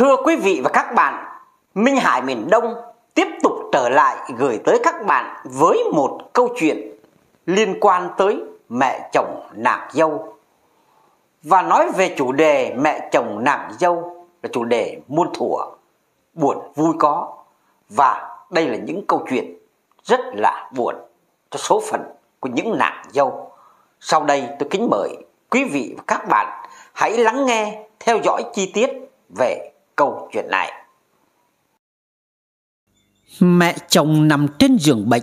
Thưa quý vị và các bạn, Minh Hải miền Đông tiếp tục trở lại gửi tới các bạn với một câu chuyện liên quan tới mẹ chồng nàng dâu. Và nói về chủ đề mẹ chồng nàng dâu là chủ đề muôn thuở, buồn vui có và đây là những câu chuyện rất là buồn cho số phận của những nàng dâu. Sau đây tôi kính mời quý vị và các bạn hãy lắng nghe theo dõi chi tiết về câu chuyện này. Mẹ chồng nằm trên giường bệnh,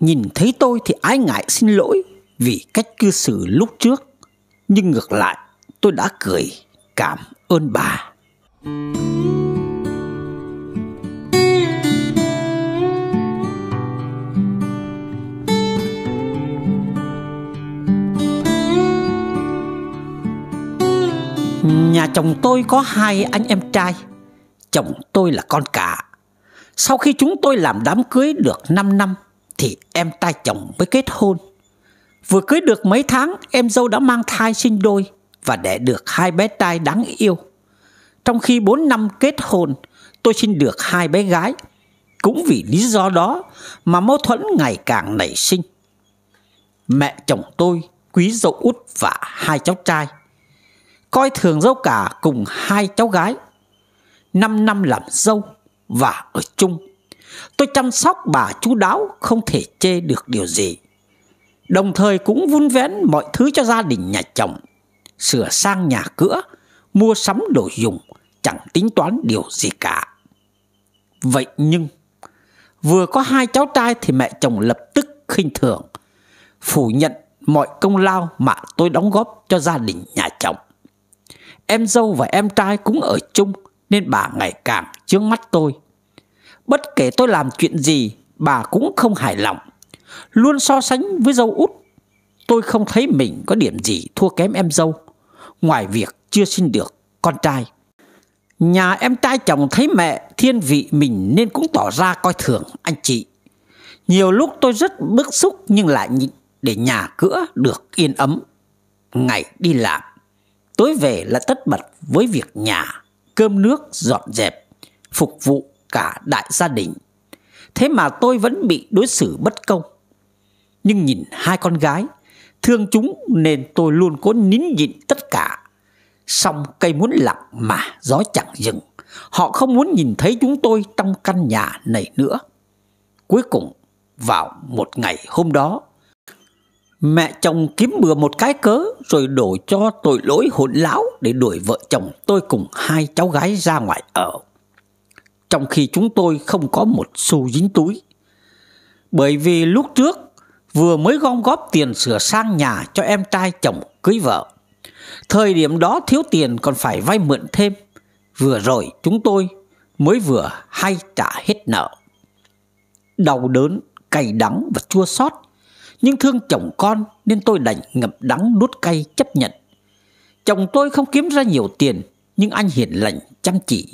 nhìn thấy tôi thì ái ngại xin lỗi vì cách cư xử lúc trước. Nhưng ngược lại, tôi đã cười cảm ơn bà. Thank chồng tôi có hai anh em trai Chồng tôi là con cả Sau khi chúng tôi làm đám cưới được 5 năm Thì em trai chồng mới kết hôn Vừa cưới được mấy tháng Em dâu đã mang thai sinh đôi Và đẻ được hai bé trai đáng yêu Trong khi 4 năm kết hôn Tôi sinh được hai bé gái Cũng vì lý do đó Mà mâu thuẫn ngày càng nảy sinh Mẹ chồng tôi Quý dậu út và hai cháu trai coi thường dâu cả cùng hai cháu gái. năm năm làm dâu và ở chung. Tôi chăm sóc bà chú đáo không thể chê được điều gì. Đồng thời cũng vun vén mọi thứ cho gia đình nhà chồng. Sửa sang nhà cửa, mua sắm đồ dùng, chẳng tính toán điều gì cả. Vậy nhưng, vừa có hai cháu trai thì mẹ chồng lập tức khinh thường, phủ nhận mọi công lao mà tôi đóng góp cho gia đình nhà chồng. Em dâu và em trai cũng ở chung nên bà ngày càng trước mắt tôi. Bất kể tôi làm chuyện gì, bà cũng không hài lòng. Luôn so sánh với dâu út, tôi không thấy mình có điểm gì thua kém em dâu, ngoài việc chưa sinh được con trai. Nhà em trai chồng thấy mẹ thiên vị mình nên cũng tỏ ra coi thường anh chị. Nhiều lúc tôi rất bức xúc nhưng lại để nhà cửa được yên ấm. Ngày đi làm tối về là tất bật với việc nhà, cơm nước, dọn dẹp, phục vụ cả đại gia đình. Thế mà tôi vẫn bị đối xử bất công. Nhưng nhìn hai con gái, thương chúng nên tôi luôn cố nín nhịn tất cả. Xong cây muốn lặng mà gió chẳng dừng. Họ không muốn nhìn thấy chúng tôi trong căn nhà này nữa. Cuối cùng, vào một ngày hôm đó, Mẹ chồng kiếm bừa một cái cớ rồi đổ cho tội lỗi hỗn lão để đuổi vợ chồng tôi cùng hai cháu gái ra ngoài ở. Trong khi chúng tôi không có một xu dính túi. Bởi vì lúc trước vừa mới gom góp tiền sửa sang nhà cho em trai chồng cưới vợ. Thời điểm đó thiếu tiền còn phải vay mượn thêm. Vừa rồi chúng tôi mới vừa hay trả hết nợ. Đau đớn, cay đắng và chua xót nhưng thương chồng con nên tôi đành ngập đắng nuốt cay chấp nhận. Chồng tôi không kiếm ra nhiều tiền, nhưng anh hiền lành, chăm chỉ,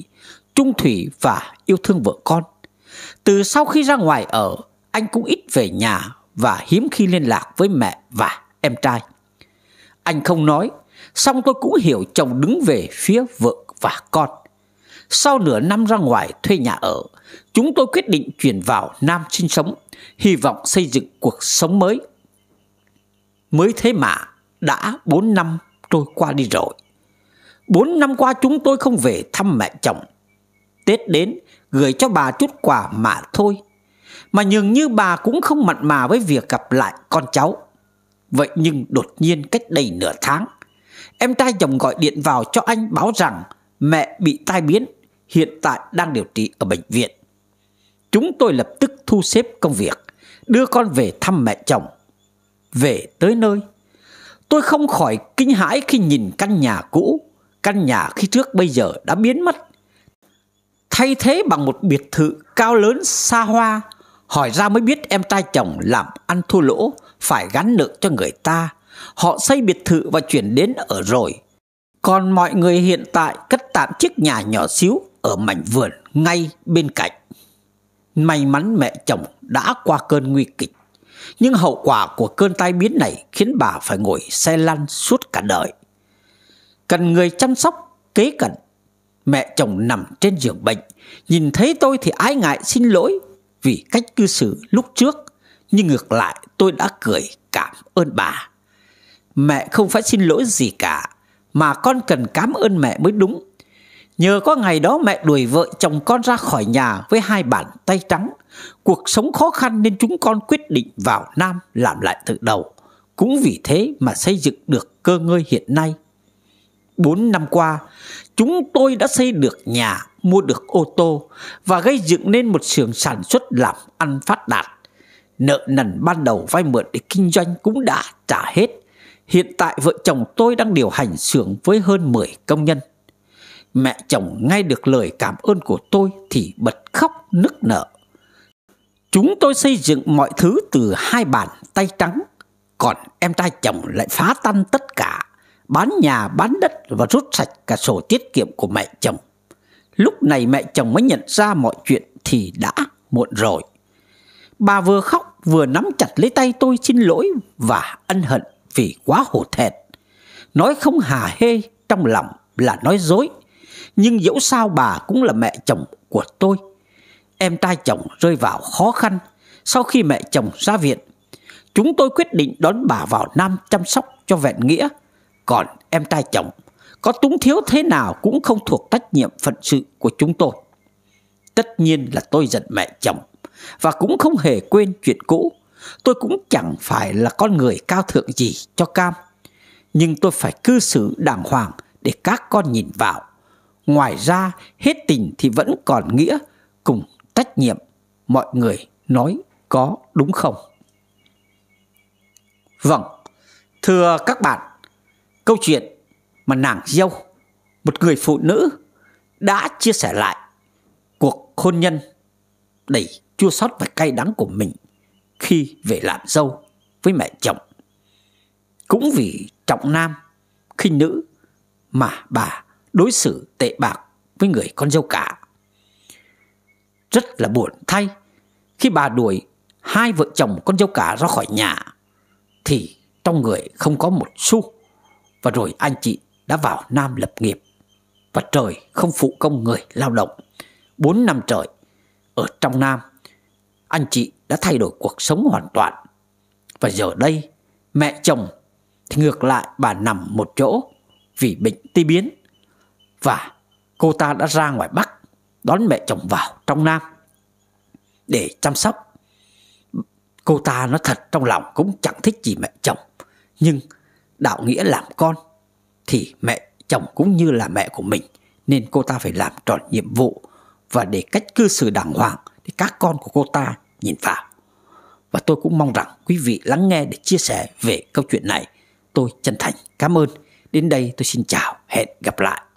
trung thủy và yêu thương vợ con. Từ sau khi ra ngoài ở, anh cũng ít về nhà và hiếm khi liên lạc với mẹ và em trai. Anh không nói, song tôi cũng hiểu chồng đứng về phía vợ và con. Sau nửa năm ra ngoài thuê nhà ở, chúng tôi quyết định chuyển vào Nam sinh sống, hy vọng xây dựng cuộc sống mới. Mới thế mà, đã 4 năm trôi qua đi rồi. 4 năm qua chúng tôi không về thăm mẹ chồng. Tết đến, gửi cho bà chút quà mà thôi. Mà nhường như bà cũng không mặn mà với việc gặp lại con cháu. Vậy nhưng đột nhiên cách đây nửa tháng, em trai chồng gọi điện vào cho anh báo rằng mẹ bị tai biến, hiện tại đang điều trị ở bệnh viện. Chúng tôi lập tức thu xếp công việc, đưa con về thăm mẹ chồng. Về tới nơi, tôi không khỏi kinh hãi khi nhìn căn nhà cũ, căn nhà khi trước bây giờ đã biến mất. Thay thế bằng một biệt thự cao lớn xa hoa, hỏi ra mới biết em trai chồng làm ăn thua lỗ, phải gắn nợ cho người ta. Họ xây biệt thự và chuyển đến ở rồi. Còn mọi người hiện tại cất tạm chiếc nhà nhỏ xíu ở mảnh vườn ngay bên cạnh. May mắn mẹ chồng đã qua cơn nguy kịch. Nhưng hậu quả của cơn tai biến này khiến bà phải ngồi xe lăn suốt cả đời. Cần người chăm sóc, kế cận. Mẹ chồng nằm trên giường bệnh, nhìn thấy tôi thì ái ngại xin lỗi vì cách cư xử lúc trước. Nhưng ngược lại tôi đã cười cảm ơn bà. Mẹ không phải xin lỗi gì cả, mà con cần cảm ơn mẹ mới đúng. Nhờ có ngày đó mẹ đuổi vợ chồng con ra khỏi nhà với hai bàn tay trắng. Cuộc sống khó khăn nên chúng con quyết định vào Nam làm lại từ đầu. Cũng vì thế mà xây dựng được cơ ngơi hiện nay. Bốn năm qua, chúng tôi đã xây được nhà, mua được ô tô và gây dựng nên một xưởng sản xuất làm ăn phát đạt. Nợ nần ban đầu vay mượn để kinh doanh cũng đã trả hết. Hiện tại vợ chồng tôi đang điều hành xưởng với hơn 10 công nhân. Mẹ chồng nghe được lời cảm ơn của tôi thì bật khóc nức nở. Chúng tôi xây dựng mọi thứ từ hai bàn tay trắng, còn em trai chồng lại phá tan tất cả, bán nhà bán đất và rút sạch cả sổ tiết kiệm của mẹ chồng. Lúc này mẹ chồng mới nhận ra mọi chuyện thì đã muộn rồi. Bà vừa khóc vừa nắm chặt lấy tay tôi xin lỗi và ân hận vì quá hổ thẹn. Nói không hà hê trong lòng là nói dối nhưng dẫu sao bà cũng là mẹ chồng của tôi Em trai chồng rơi vào khó khăn Sau khi mẹ chồng ra viện Chúng tôi quyết định đón bà vào Nam chăm sóc cho vẹn nghĩa Còn em trai chồng Có túng thiếu thế nào cũng không thuộc trách nhiệm phận sự của chúng tôi Tất nhiên là tôi giận mẹ chồng Và cũng không hề quên chuyện cũ Tôi cũng chẳng phải là con người cao thượng gì cho cam Nhưng tôi phải cư xử đàng hoàng để các con nhìn vào Ngoài ra hết tình thì vẫn còn nghĩa cùng trách nhiệm Mọi người nói có đúng không? Vâng, thưa các bạn Câu chuyện mà nàng dâu Một người phụ nữ đã chia sẻ lại Cuộc hôn nhân đầy chua xót và cay đắng của mình Khi về làm dâu với mẹ chồng Cũng vì trọng nam khinh nữ mà bà đối xử tệ bạc với người con dâu cả. Rất là buồn thay, khi bà đuổi hai vợ chồng con dâu cả ra khỏi nhà, thì trong người không có một xu. Và rồi anh chị đã vào Nam lập nghiệp, và trời không phụ công người lao động. Bốn năm trời, ở trong Nam, anh chị đã thay đổi cuộc sống hoàn toàn. Và giờ đây, mẹ chồng thì ngược lại bà nằm một chỗ vì bệnh ti biến và cô ta đã ra ngoài Bắc Đón mẹ chồng vào trong Nam Để chăm sóc Cô ta nói thật trong lòng cũng chẳng thích gì mẹ chồng Nhưng đạo nghĩa làm con Thì mẹ chồng cũng như là mẹ của mình Nên cô ta phải làm tròn nhiệm vụ Và để cách cư xử đàng hoàng Để các con của cô ta nhìn vào Và tôi cũng mong rằng quý vị lắng nghe để chia sẻ về câu chuyện này Tôi chân thành cảm ơn Đến đây tôi xin chào, hẹn gặp lại